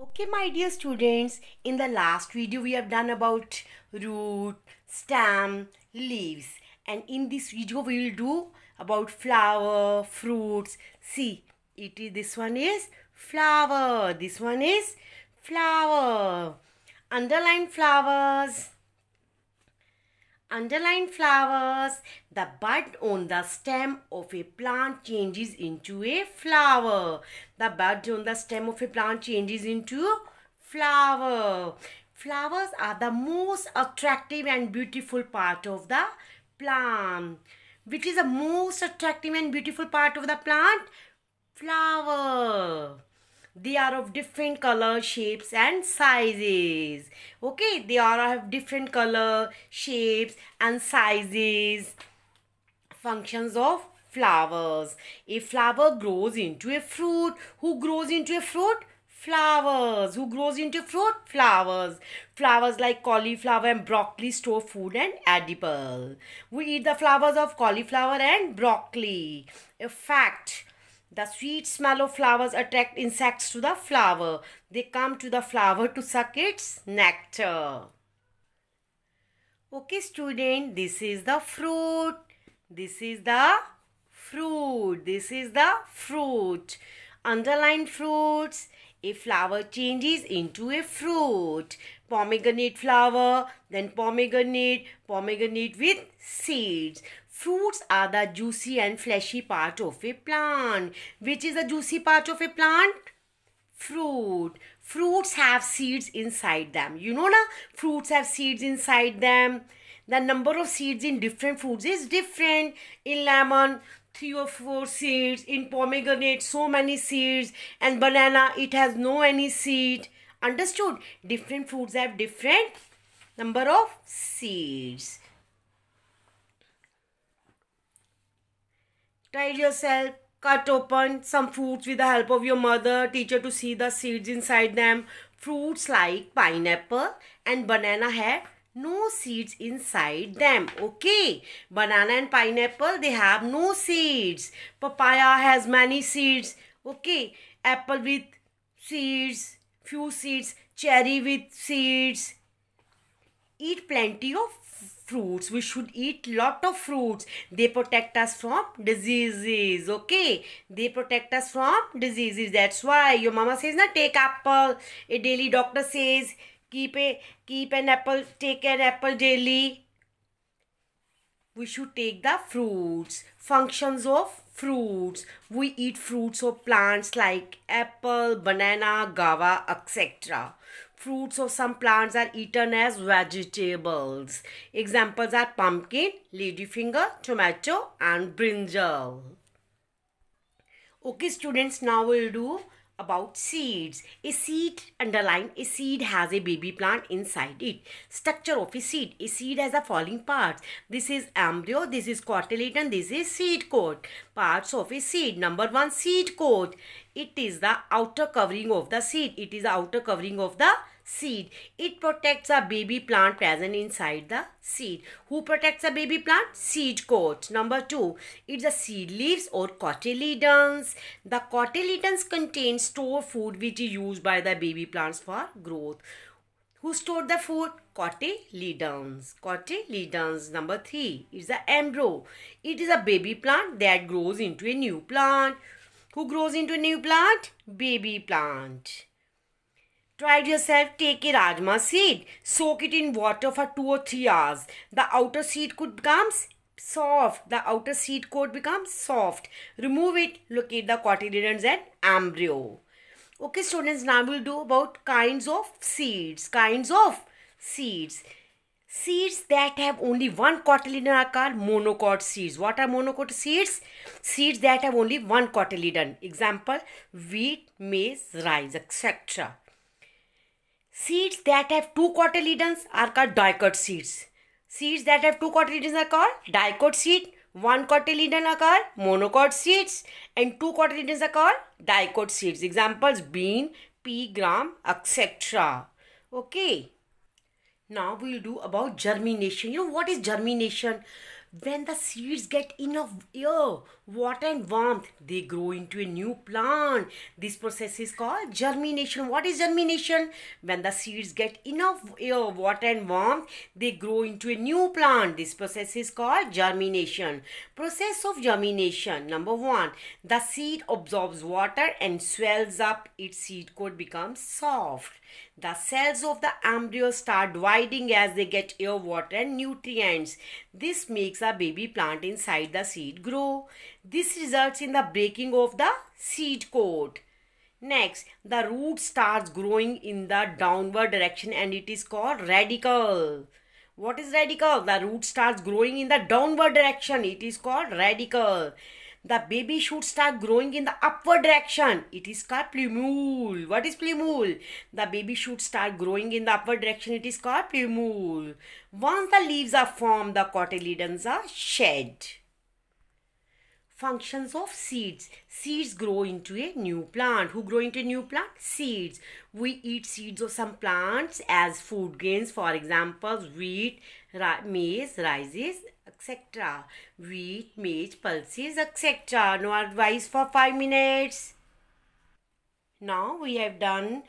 Okay my dear students, in the last video we have done about root, stem, leaves and in this video we will do about flower, fruits. See, it is, this one is flower, this one is flower. Underline flowers, underlined flowers, the bud on the stem of a plant changes into a flower. The bud on the stem of a plant changes into flower. Flowers are the most attractive and beautiful part of the plant. Which is the most attractive and beautiful part of the plant? Flower they are of different color shapes and sizes okay they are of different color shapes and sizes functions of flowers a flower grows into a fruit who grows into a fruit flowers who grows into fruit flowers flowers like cauliflower and broccoli store food and edible we eat the flowers of cauliflower and broccoli a fact the sweet smell of flowers attract insects to the flower. They come to the flower to suck its nectar. Okay student, this is the fruit. This is the fruit. This is the fruit. Underline fruits. A flower changes into a fruit. Pomegranate flower, then pomegranate, pomegranate with seeds. Fruits are the juicy and fleshy part of a plant. Which is the juicy part of a plant? Fruit. Fruits have seeds inside them. You know na? Fruits have seeds inside them. The number of seeds in different fruits is different. In lemon, three or four seeds. In pomegranate, so many seeds. And banana, it has no any seed. Understood? Different fruits have different number of seeds. tied yourself, cut open some fruits with the help of your mother, teacher to see the seeds inside them. Fruits like pineapple and banana have no seeds inside them okay banana and pineapple they have no seeds papaya has many seeds okay apple with seeds few seeds cherry with seeds eat plenty of fruits we should eat lot of fruits they protect us from diseases okay they protect us from diseases that's why your mama says na take apple a daily doctor says keep a keep an apple take an apple daily we should take the fruits functions of fruits we eat fruits or plants like apple banana guava etc fruits of some plants are eaten as vegetables. Examples are pumpkin, ladyfinger, tomato and brinjal. Okay students, now we'll do about seeds. A seed, underline, a seed has a baby plant inside it. Structure of a seed. A seed has the following parts. This is embryo, this is cotyledon, this is seed coat. Parts of a seed. Number one, seed coat. It is the outer covering of the seed. It is the outer covering of the seed. It protects a baby plant present inside the seed. Who protects a baby plant? Seed coat. Number two, it's a seed leaves or cotyledons. The cotyledons contain store food which is used by the baby plants for growth. Who stored the food? Cotyledons. Cotyledons. Number three is the embryo. It is a baby plant that grows into a new plant. Who grows into a new plant? Baby plant. Try yourself. Take a rajma seed, soak it in water for 2 or 3 hours. The outer seed could become soft. The outer seed coat becomes soft. Remove it. Locate the cotyledons and embryo. Okay students, now we'll do about kinds of seeds. Kinds of seeds. Seeds that have only one cotyledon are called monocot seeds. What are monocot seeds? Seeds that have only one cotyledon. Example, wheat, maize, rice, etc. Seeds that have two cotyledons are called dicot seeds. Seeds that have two cotyledons are called dicot seed. One cotyledon are called monocot seeds and two cotyledons are called dicot seeds. Examples bean, pea, gram, etc. Okay. Now we'll do about germination. You know what is germination? When the seeds get enough air water and warmth they grow into a new plant this process is called germination what is germination when the seeds get enough air water and warmth they grow into a new plant this process is called germination process of germination number one the seed absorbs water and swells up its seed coat becomes soft the cells of the embryo start dividing as they get air, water and nutrients. This makes a baby plant inside the seed grow. This results in the breaking of the seed coat. Next, the root starts growing in the downward direction and it is called radical. What is radical? The root starts growing in the downward direction. It is called radical. The baby shoots start growing in the upward direction. It is called plumule. What is plumule? The baby shoots start growing in the upward direction. It is called plumule. Once the leaves are formed, the cotyledons are shed functions of seeds. Seeds grow into a new plant. Who grow into new plant? Seeds. We eat seeds of some plants as food grains. For example, wheat, maize, rices, etc. Wheat, maize, pulses, etc. No advice for 5 minutes. Now we have done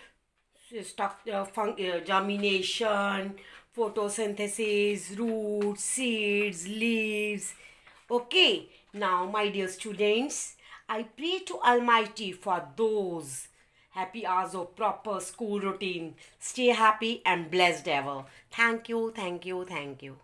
stuff, uh, uh, germination, photosynthesis, roots, seeds, leaves. Okay. Now, my dear students, I pray to Almighty for those happy hours of proper school routine. Stay happy and blessed ever. Thank you, thank you, thank you.